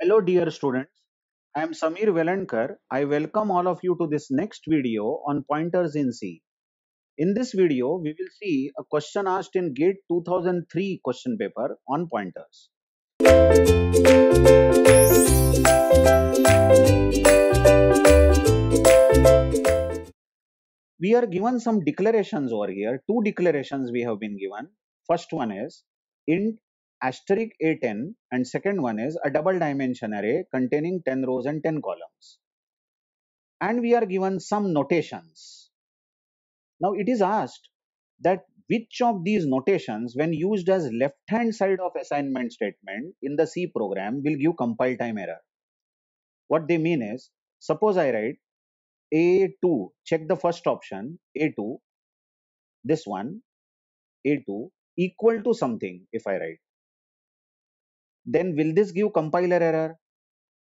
Hello dear students, I am Samir Velankar. I welcome all of you to this next video on pointers in C. In this video, we will see a question asked in GATE 2003 question paper on pointers. We are given some declarations over here. Two declarations we have been given. First one is int asterisk A10 and second one is a double dimension array containing 10 rows and 10 columns. And we are given some notations. Now it is asked that which of these notations when used as left hand side of assignment statement in the C program will give compile time error. What they mean is suppose I write A2 check the first option A2 this one A2 equal to something if I write then will this give compiler error?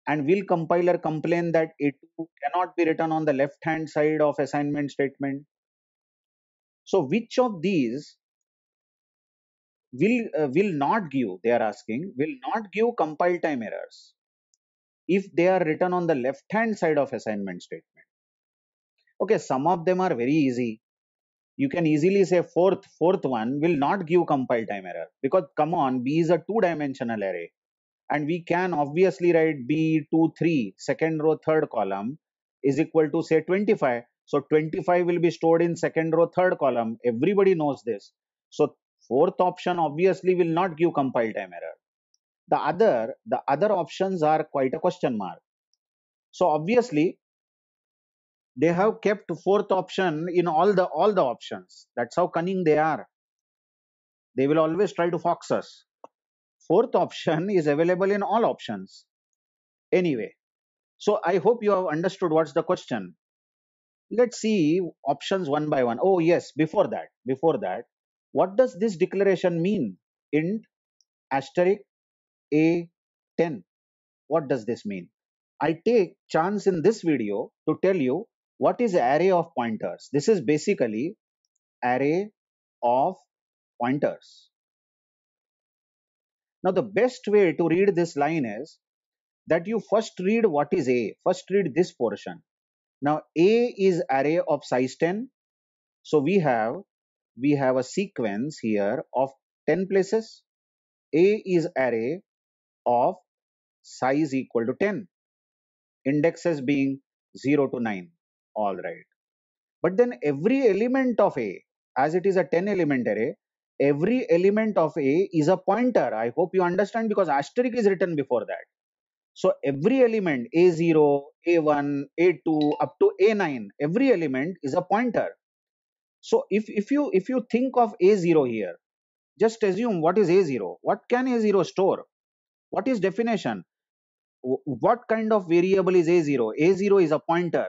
And will compiler complain that A2 cannot be written on the left hand side of assignment statement? So which of these will uh, will not give they are asking will not give compile time errors if they are written on the left hand side of assignment statement okay some of them are very easy you can easily say fourth fourth one will not give compile time error because come on b is a two dimensional array and we can obviously write b 2 3 second row third column is equal to say 25 so 25 will be stored in second row third column everybody knows this so fourth option obviously will not give compile time error the other the other options are quite a question mark so obviously they have kept fourth option in all the all the options that's how cunning they are they will always try to fox us fourth option is available in all options anyway so i hope you have understood what's the question let's see options one by one. Oh yes before that before that what does this declaration mean int asterisk a 10 what does this mean i take chance in this video to tell you what is array of pointers? This is basically array of pointers. Now the best way to read this line is that you first read what is A. First read this portion. Now A is array of size 10. So we have we have a sequence here of 10 places. A is array of size equal to 10. Indexes being 0 to 9 all right but then every element of a as it is a 10 element array every element of a is a pointer i hope you understand because asterisk is written before that so every element a0 a1 a2 up to a9 every element is a pointer so if if you if you think of a0 here just assume what is a0 what can a0 store what is definition what kind of variable is a0 a0 is a pointer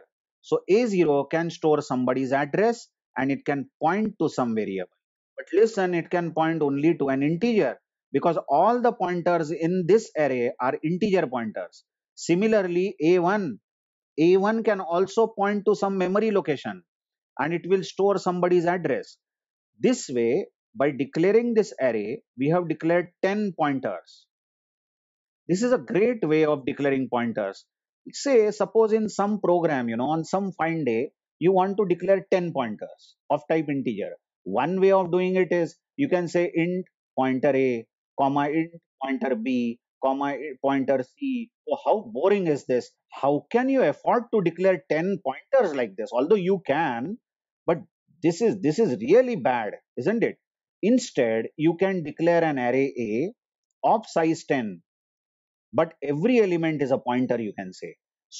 so A0 can store somebody's address and it can point to some variable. But listen, it can point only to an integer because all the pointers in this array are integer pointers. Similarly, A1, A1 can also point to some memory location and it will store somebody's address. This way, by declaring this array, we have declared 10 pointers. This is a great way of declaring pointers say suppose in some program you know on some fine day you want to declare 10 pointers of type integer one way of doing it is you can say int pointer a comma int pointer b comma pointer c so how boring is this how can you afford to declare 10 pointers like this although you can but this is this is really bad isn't it instead you can declare an array a of size 10 but every element is a pointer you can say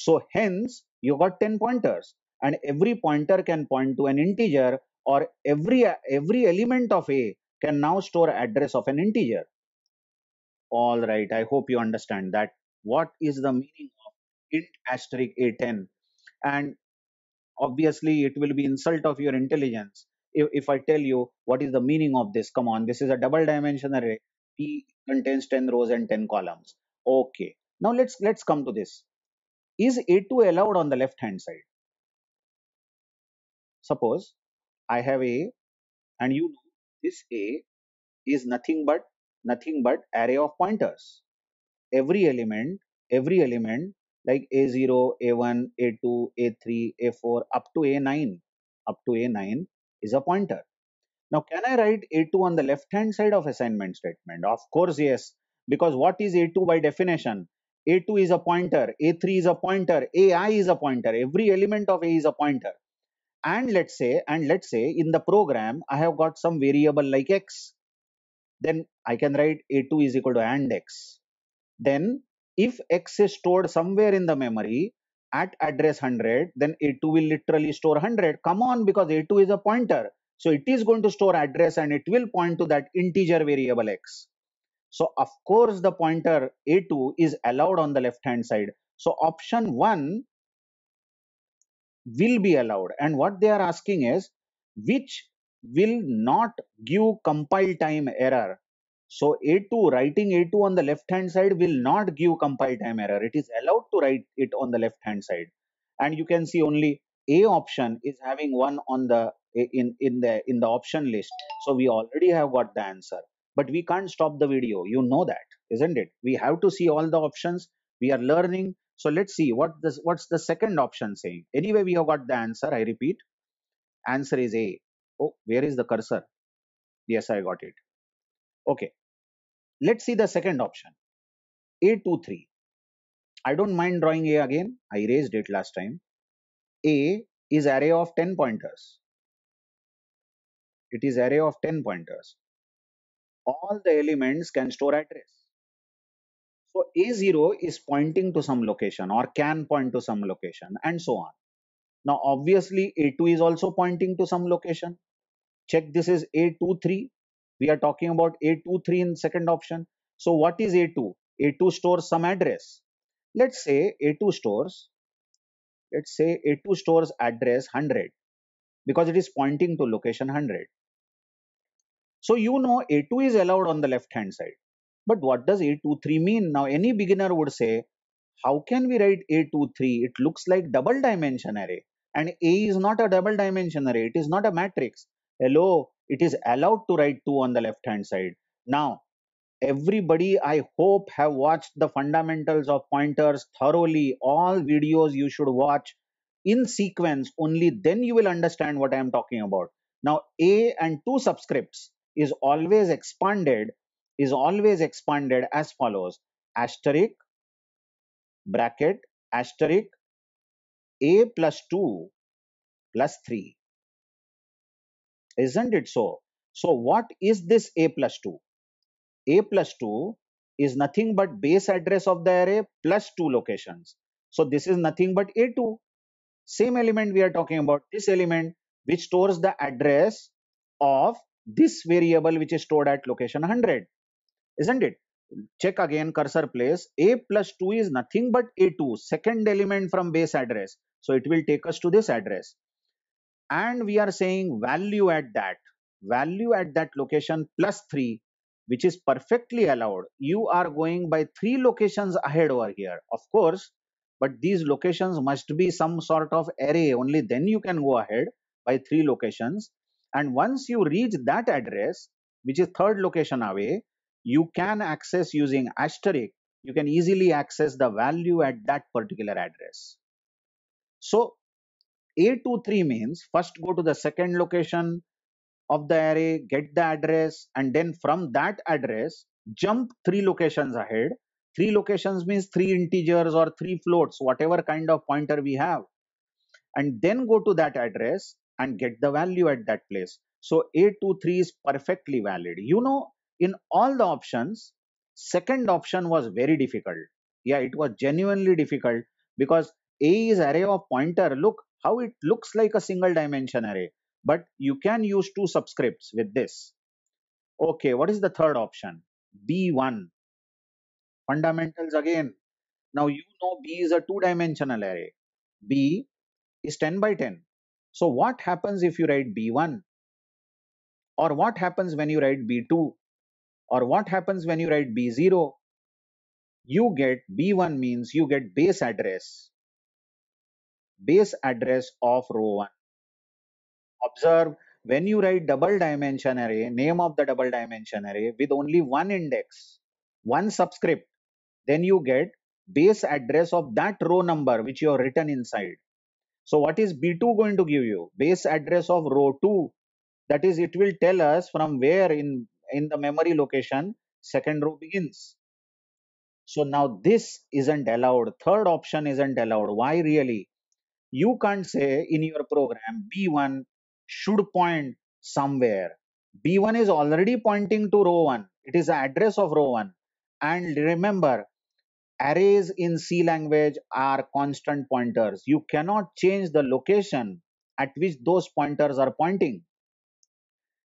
so hence you got 10 pointers and every pointer can point to an integer or every every element of a can now store address of an integer all right i hope you understand that what is the meaning of int asterisk a10 and obviously it will be insult of your intelligence if, if i tell you what is the meaning of this come on this is a double dimension array p contains 10 rows and 10 columns Okay. Now let's let's come to this. Is A2 allowed on the left hand side? Suppose I have A and you know this A is nothing but nothing but array of pointers. Every element, every element like A0, A1, A2, A3, A4 up to A9, up to A9 is a pointer. Now, can I write A2 on the left hand side of assignment statement? Of course, yes because what is a2 by definition a2 is a pointer a3 is a pointer ai is a pointer every element of a is a pointer and let's say and let's say in the program i have got some variable like x then i can write a2 is equal to and x then if x is stored somewhere in the memory at address 100 then a2 will literally store 100 come on because a2 is a pointer so it is going to store address and it will point to that integer variable x so of course the pointer A2 is allowed on the left hand side. So option 1 will be allowed and what they are asking is which will not give compile time error. So A2 writing A2 on the left hand side will not give compile time error. It is allowed to write it on the left hand side and you can see only A option is having one on the in in the in the option list. So we already have got the answer but we can't stop the video you know that isn't it we have to see all the options we are learning so let's see what this what's the second option saying anyway we have got the answer i repeat answer is a oh where is the cursor yes i got it okay let's see the second option a23 i don't mind drawing a again i erased it last time a is array of 10 pointers it is array of 10 pointers all the elements can store address. So A0 is pointing to some location or can point to some location and so on. Now obviously A2 is also pointing to some location. Check this is A23. We are talking about A23 in second option. So what is A2? A2 stores some address. Let's say A2 stores, let's say A2 stores address 100 because it is pointing to location 100. So you know A2 is allowed on the left hand side. But what does A23 mean? Now any beginner would say, how can we write A23? It looks like double dimension array and A is not a double dimension array. It is not a matrix. Hello, it is allowed to write 2 on the left hand side. Now everybody I hope have watched the fundamentals of pointers thoroughly. All videos you should watch in sequence only then you will understand what I am talking about. Now A and two subscripts is always expanded is always expanded as follows asterisk bracket asterisk a plus 2 plus 3 isn't it so so what is this a plus 2 a plus 2 is nothing but base address of the array plus two locations so this is nothing but a2 same element we are talking about this element which stores the address of this variable which is stored at location 100 isn't it check again cursor place a plus 2 is nothing but a2 second element from base address so it will take us to this address and we are saying value at that value at that location plus 3 which is perfectly allowed you are going by three locations ahead over here of course but these locations must be some sort of array only then you can go ahead by three locations and once you reach that address, which is third location away, you can access using asterisk, you can easily access the value at that particular address. So A23 means first go to the second location of the array, get the address, and then from that address, jump three locations ahead. Three locations means three integers or three floats, whatever kind of pointer we have. And then go to that address and get the value at that place. So A23 is perfectly valid. You know, in all the options, second option was very difficult. Yeah, it was genuinely difficult because A is array of pointer. Look how it looks like a single dimension array, but you can use two subscripts with this. Okay, what is the third option? B1. Fundamentals again. Now you know B is a two dimensional array. B is 10 by 10. So what happens if you write B1? Or what happens when you write B2? Or what happens when you write B0? You get B1 means you get base address. Base address of row 1. Observe when you write double dimension array, name of the double dimension array with only one index, one subscript, then you get base address of that row number which you have written inside. So what is B2 going to give you? Base address of row 2. That is, it will tell us from where in, in the memory location second row begins. So now this isn't allowed. Third option isn't allowed. Why really? You can't say in your program B1 should point somewhere. B1 is already pointing to row 1. It is the address of row 1. And remember, arrays in C language are constant pointers. You cannot change the location at which those pointers are pointing.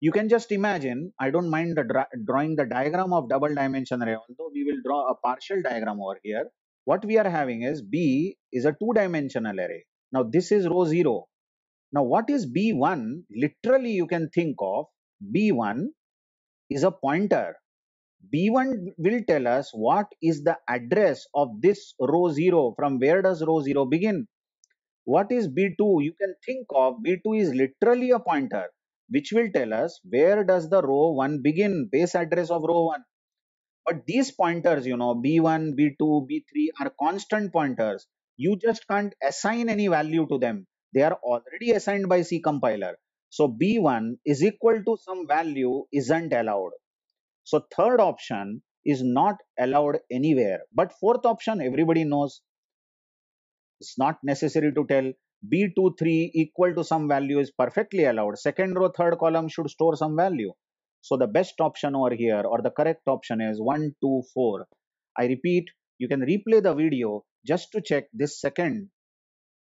You can just imagine, I don't mind the drawing the diagram of double dimension array, although we will draw a partial diagram over here. What we are having is B is a two dimensional array. Now this is row zero. Now what is B1? Literally you can think of B1 is a pointer B1 will tell us what is the address of this row 0. From where does row 0 begin? What is B2? You can think of B2 is literally a pointer which will tell us where does the row 1 begin, base address of row 1. But these pointers, you know, B1, B2, B3 are constant pointers. You just can't assign any value to them. They are already assigned by C compiler. So B1 is equal to some value isn't allowed. So third option is not allowed anywhere. But fourth option, everybody knows. It's not necessary to tell B23 equal to some value is perfectly allowed. Second row, third column should store some value. So the best option over here or the correct option is 1, 2, 4. I repeat, you can replay the video just to check this second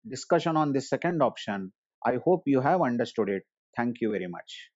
discussion on this second option. I hope you have understood it. Thank you very much.